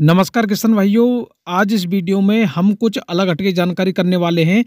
नमस्कार किसान भाइयों आज इस वीडियो में हम कुछ अलग हटके जानकारी करने वाले हैं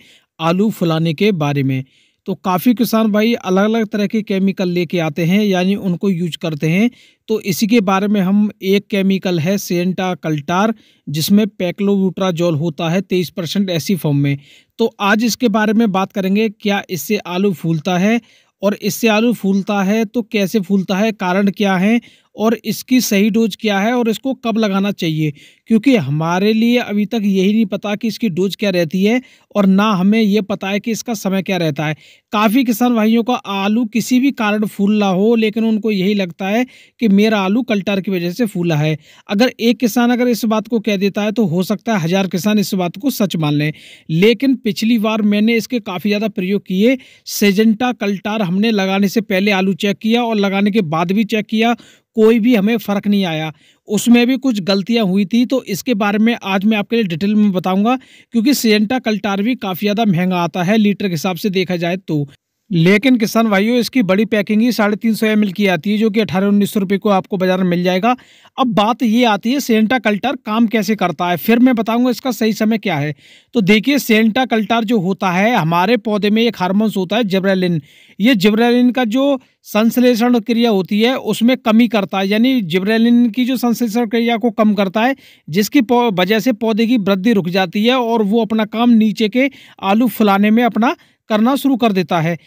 आलू फुलाने के बारे में तो काफ़ी किसान भाई अलग अलग तरह के केमिकल लेके आते हैं यानी उनको यूज करते हैं तो इसी के बारे में हम एक केमिकल है सेंटा कल्टार जिसमें पैक्लोवूट्राजोल होता है तेईस परसेंट ऐसी फॉर्म में तो आज इसके बारे में बात करेंगे क्या इससे आलू फूलता है और इससे आलू फूलता है तो कैसे फूलता है कारण क्या है और इसकी सही डोज क्या है और इसको कब लगाना चाहिए क्योंकि हमारे लिए अभी तक यही नहीं पता कि इसकी डोज क्या रहती है और ना हमें यह पता है कि इसका समय क्या रहता है काफ़ी किसान भाइयों का आलू किसी भी कारण फूला हो लेकिन उनको यही लगता है कि मेरा आलू कल्टार की वजह से फूला है अगर एक किसान अगर इस बात को कह देता है तो हो सकता है हज़ार किसान इस बात को सच मान लें लेकिन पिछली बार मैंने इसके काफ़ी ज़्यादा प्रयोग किए सेजेंटा कल्टार हमने लगाने से पहले आलू चेक किया और लगाने के बाद भी चेक किया कोई भी हमें फ़र्क नहीं आया उसमें भी कुछ गलतियां हुई थी तो इसके बारे में आज मैं आपके लिए डिटेल में बताऊंगा क्योंकि सियंटा कल्टार भी काफ़ी ज़्यादा महंगा आता है लीटर के हिसाब से देखा जाए तो लेकिन किसान भाइयों इसकी बड़ी पैकिंग ही साढ़े तीन सौ एम की आती है जो कि अठारह उन्नीस सौ रुपये को आपको बाजार में मिल जाएगा अब बात ये आती है सेंटा कल्टर काम कैसे करता है फिर मैं बताऊंगा इसका सही समय क्या है तो देखिए सेंटा कल्टर जो होता है हमारे पौधे में एक हार्मोन्स होता है जिब्रेलिन ये जिब्रेलिन का जो संश्लेषण क्रिया होती है उसमें कमी करता है यानी जिब्रेलिन की जो संश्लेषण क्रिया को कम करता है जिसकी वजह से पौधे की वृद्धि रुक जाती है और वो अपना काम नीचे के आलू फुलाने में अपना करना शुरू कर देता है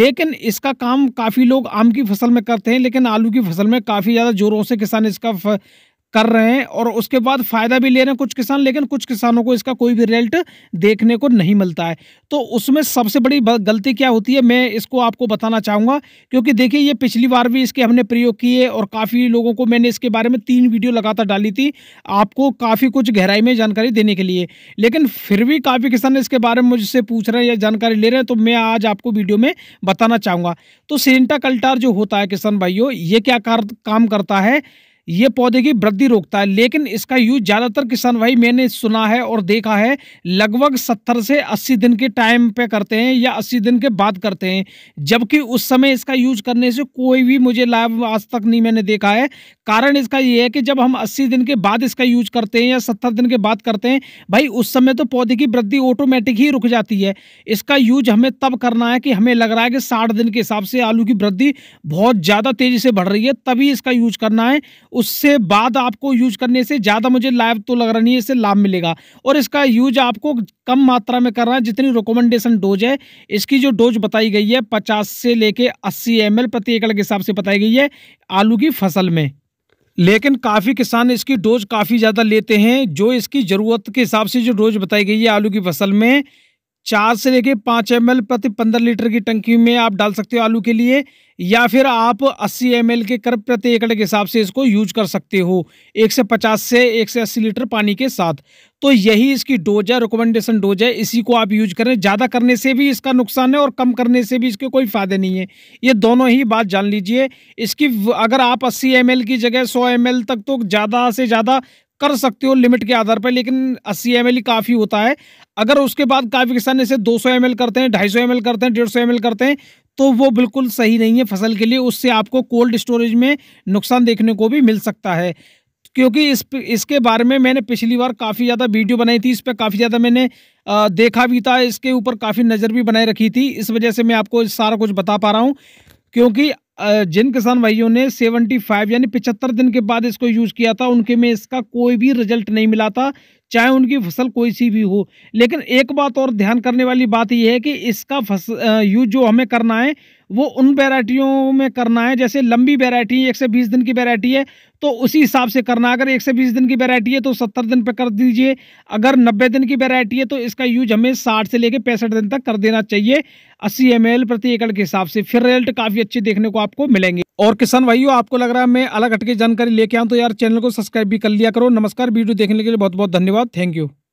लेकिन इसका काम काफ़ी लोग आम की फसल में करते हैं लेकिन आलू की फसल में काफ़ी ज़्यादा ज़ोरों से किसान इसका कर रहे हैं और उसके बाद फ़ायदा भी ले रहे हैं कुछ किसान लेकिन कुछ किसानों को इसका कोई भी रिजल्ट देखने को नहीं मिलता है तो उसमें सबसे बड़ी गलती क्या होती है मैं इसको आपको बताना चाहूँगा क्योंकि देखिए ये पिछली बार भी इसके हमने प्रयोग किए और काफ़ी लोगों को मैंने इसके बारे में तीन वीडियो लगातार डाली थी आपको काफ़ी कुछ गहराई में जानकारी देने के लिए लेकिन फिर भी काफ़ी किसान इसके बारे में मुझसे पूछ रहे हैं या जानकारी ले रहे हैं तो मैं आज आपको वीडियो में बताना चाहूँगा तो सेंटा कल्टार जो होता है किसान भाइयों ये क्या काम करता है ये पौधे की वृद्धि रोकता है लेकिन इसका यूज ज़्यादातर किसान भाई मैंने सुना है और देखा है लगभग सत्तर से अस्सी दिन के टाइम पे करते हैं या अस्सी दिन के बाद करते हैं जबकि उस समय इसका यूज करने से कोई भी मुझे लाभ आज तक नहीं मैंने देखा है कारण इसका ये है कि जब हम अस्सी दिन के बाद इसका यूज करते हैं या सत्तर दिन के बाद करते हैं भाई उस समय तो पौधे की वृद्धि ऑटोमेटिक ही रुक जाती है इसका यूज हमें तब करना है कि हमें लग रहा है कि साठ दिन के हिसाब से आलू की वृद्धि बहुत ज़्यादा तेज़ी से बढ़ रही है तभी इसका यूज करना है उससे बाद आपको यूज करने से ज़्यादा मुझे लाभ तो लग रहा नहीं है इससे लाभ मिलेगा और इसका यूज आपको कम मात्रा में करना है जितनी रिकोमेंडेशन डोज है इसकी जो डोज बताई गई है पचास से लेके अस्सी एम प्रति एकड़ के हिसाब से बताई गई है आलू की फसल में लेकिन काफ़ी किसान इसकी डोज काफ़ी ज़्यादा लेते हैं जो इसकी ज़रूरत के हिसाब से जो डोज बताई गई है आलू की फसल में चार से लेके पाँच एम प्रति पंद्रह लीटर की टंकी में आप डाल सकते हो आलू के लिए या फिर आप 80 एम के कर प्रति एकड़ के हिसाब से इसको यूज कर सकते हो एक से पचास से एक से अस्सी लीटर पानी के साथ तो यही इसकी डोज है रिकमेंडेशन डोज है इसी को आप यूज करें ज़्यादा करने से भी इसका नुकसान है और कम करने से भी इसके कोई फ़ायदे नहीं है ये दोनों ही बात जान लीजिए इसकी अगर आप अस्सी एम की जगह सौ एम तक तो ज़्यादा से ज़्यादा कर सकते हो लिमिट के आधार पर लेकिन अस्सी एम ही काफ़ी होता है अगर उसके बाद काफ़ी किसान इसे दो सौ करते हैं ढाई सौ करते हैं डेढ़ सौ करते हैं तो वो बिल्कुल सही नहीं है फसल के लिए उससे आपको कोल्ड स्टोरेज में नुकसान देखने को भी मिल सकता है क्योंकि इस इसके बारे में मैंने पिछली बार काफ़ी ज़्यादा वीडियो बनाई थी इस पर काफ़ी ज़्यादा मैंने आ, देखा भी था इसके ऊपर काफ़ी नज़र भी बनाए रखी थी इस वजह से मैं आपको सारा कुछ बता पा रहा हूँ क्योंकि जिन किसान भाइयों ने 75 यानी 75 दिन के बाद इसको यूज़ किया था उनके में इसका कोई भी रिजल्ट नहीं मिला था चाहे उनकी फसल कोई सी भी हो लेकिन एक बात और ध्यान करने वाली बात यह है कि इसका फसल यूज जो हमें करना है वो उन वेराइटियों में करना है जैसे लंबी है एक से बीस दिन की वेराइटी है तो उसी हिसाब से करना अगर एक से बीस दिन की वेराइटी है तो सत्तर दिन पे कर दीजिए अगर नब्बे दिन की वेराइटी है तो इसका यूज हमें साठ से लेकर पैंसठ दिन तक कर देना चाहिए अस्सी एम प्रति एकड़ के हिसाब से फिर रिजल्ट काफ़ी अच्छे देखने को आपको मिलेंगे और किसान भाइयों आपको लग रहा है मैं अलग हटके जानकारी लेके आऊँ तो यार चैनल को सब्सक्राइब भी कर लिया करो नमस्कार वीडियो देखने के लिए बहुत बहुत धन्यवाद थैंक यू